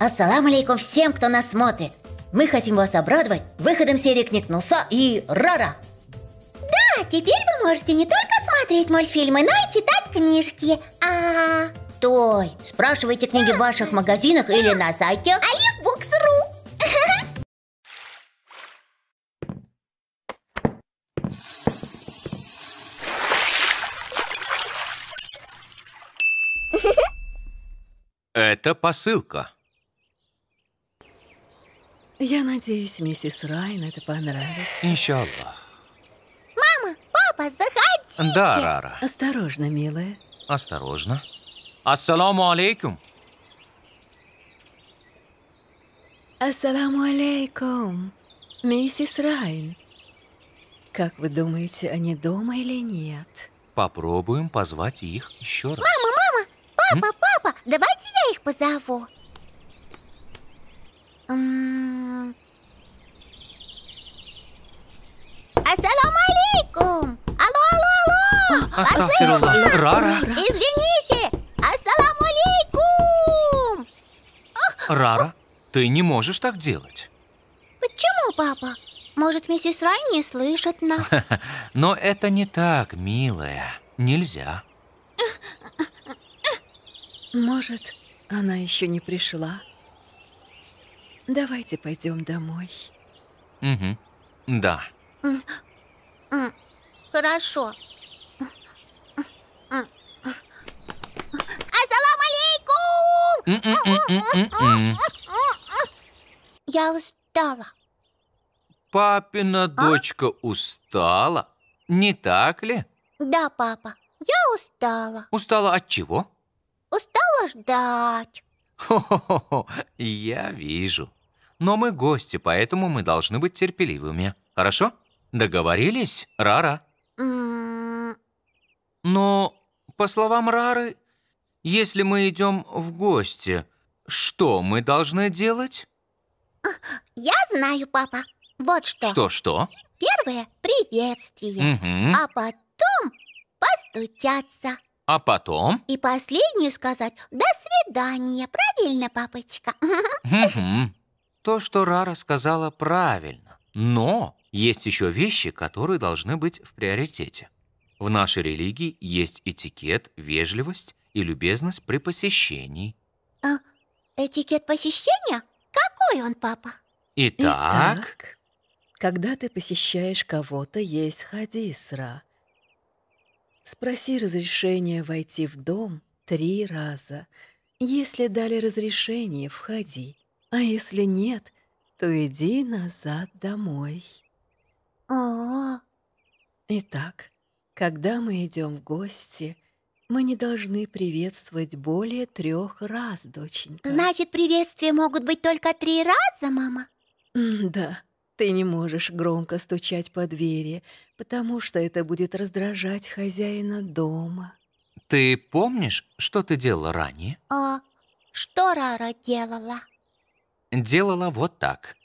Ассалам алейкум всем, кто нас смотрит! Мы хотим вас обрадовать выходом серии «Книг Нуса» и «Рара». Да, теперь вы можете не только смотреть мультфильмы, но и читать книжки. А... Той, спрашивайте книги в ваших магазинах или на сайте alifbooks.ru Это посылка. Я надеюсь, миссис Райн это понравится. Иншаллах. Мама, папа, заходите. Да, Рара. Осторожно, милая. Осторожно. Ассаламу алейкум. Ассаламу алейкум, миссис Райн. Как вы думаете, они дома или нет? Попробуем позвать их еще раз. Мама, мама, папа, М? папа, давайте я их позову. Ассаламу алейкум! Алло, алло, алло! Астафирулла! Рара! Извините! Ассаламу алейкум! Рара, ты не можешь так делать. Почему, папа? Может, миссис Рай не слышит нас? Но это не так, милая. Нельзя. Может, она еще не пришла? Давайте пойдем домой. Угу. Да. Хорошо. Ассалам алейкум! Я устала. Папина а? дочка устала, не так ли? Да, папа, я устала. Устала от чего? Устала ждать. Хо-хо-хо, я вижу. Но мы гости, поэтому мы должны быть терпеливыми. Хорошо? Договорились, Рара? Но, по словам Рары, если мы идем в гости, что мы должны делать? Э, я знаю, папа. Вот что. Что-что? Первое – приветствие. Угу. А потом постучаться. А потом? И последнее сказать «до свидания». Правильно, папочка? Угу. То, что Рара сказала, правильно. Но есть еще вещи, которые должны быть в приоритете. В нашей религии есть этикет, вежливость и любезность при посещении. А, этикет посещения? Какой он, папа? Итак... Итак когда ты посещаешь кого-то, есть хадисра. Спроси разрешение войти в дом три раза. Если дали разрешение, входи. А если нет, то иди назад домой. А, -а, а Итак, когда мы идем в гости, мы не должны приветствовать более трех раз, доченька. Значит, приветствия могут быть только три раза, мама? Да, ты не можешь громко стучать по двери, потому что это будет раздражать хозяина дома. Ты помнишь, что ты делала ранее? А, что Рара делала? делала вот так.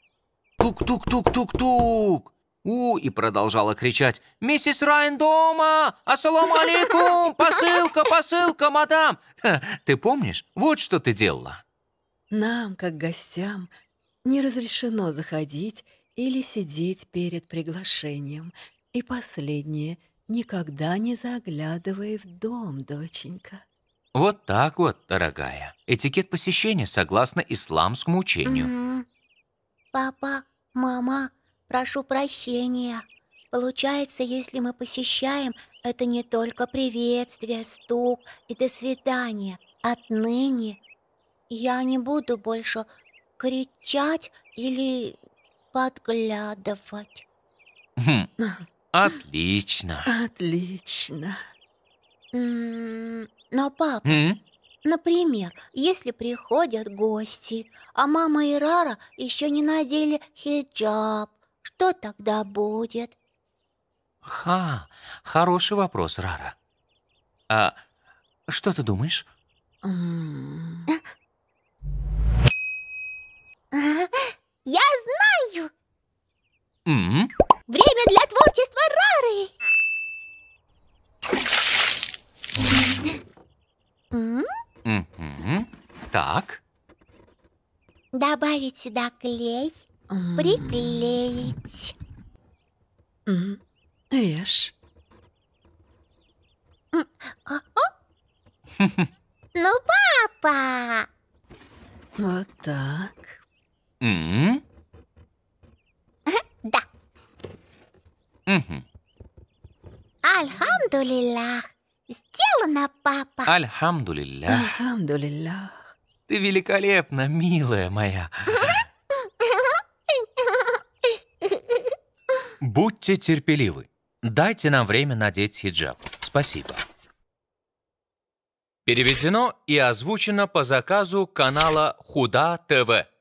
Тук-тук-тук-тук-тук! У, и продолжала кричать «Миссис Райан дома! Ассаламу алейкум! Посылка, посылка, мадам!» Ты помнишь, вот что ты делала? Нам, как гостям, не разрешено заходить или сидеть перед приглашением. И последнее – никогда не заглядывай в дом, доченька. Вот так вот, дорогая. Этикет посещения согласно исламскому учению. Угу. Папа, мама, прошу прощения. Получается, если мы посещаем, это не только приветствие, стук и до свидания. Отныне я не буду больше кричать или подглядывать. Хм. Отлично. Отлично. Но, папа, М? например, если приходят гости, а мама и Рара еще не надели хиджаб, что тогда будет? Ха, хороший вопрос, Рара. А что ты думаешь? М. Угу. Так. Добавить сюда клей, приклеить. Режь. Ну, папа! Вот так. Да. Mm Альхамдулиллах. Мама, папа. Альхамдулиллях. Альхамдулиллях. Ты великолепна, милая моя. Будьте терпеливы. Дайте нам время надеть хиджаб. Спасибо. Переведено и озвучено по заказу канала Худа ТВ.